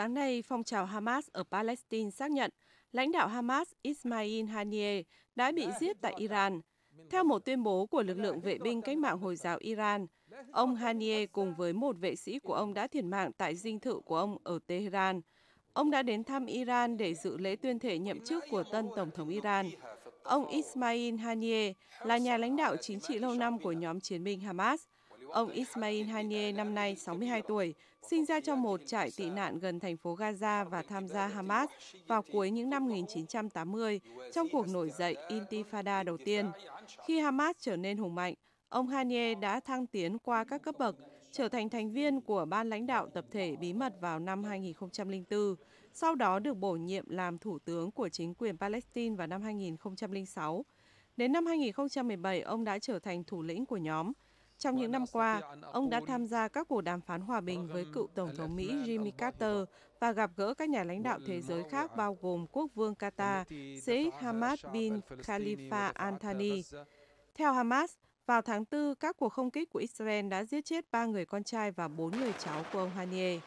Sáng nay, phong trào Hamas ở Palestine xác nhận lãnh đạo Hamas Ismail Haniyeh đã bị à, giết tại Iran. Theo một tuyên bố của lực lượng vệ binh cách mạng Hồi giáo Iran, ông Haniyeh cùng à? với một vệ sĩ của ông đã thiệt mạng tại dinh thự của ông ở Tehran. Ông đã đến thăm Iran để dự lễ tuyên thệ nhậm chức của tân Tổng thống Iran. Ông Ismail Haniyeh là nhà lãnh đạo chính trị lâu năm của nhóm chiến binh Hamas – Ông Ismail Haniyeh năm nay 62 tuổi, sinh ra trong một trại tị nạn gần thành phố Gaza và tham gia Hamas vào cuối những năm 1980 trong cuộc nổi dậy Intifada đầu tiên. Khi Hamas trở nên hùng mạnh, ông Haniyeh đã thăng tiến qua các cấp bậc, trở thành thành viên của ban lãnh đạo tập thể bí mật vào năm 2004, sau đó được bổ nhiệm làm thủ tướng của chính quyền Palestine vào năm 2006. Đến năm 2017, ông đã trở thành thủ lĩnh của nhóm, trong những năm qua, ông đã tham gia các cuộc đàm phán hòa bình với cựu Tổng thống Mỹ Jimmy Carter và gặp gỡ các nhà lãnh đạo thế giới khác bao gồm quốc vương Qatar Sheikh Hamad bin Khalifa Al Thani. Theo Hamas, vào tháng 4, các cuộc không kích của Israel đã giết chết ba người con trai và bốn người cháu của ông Hanier.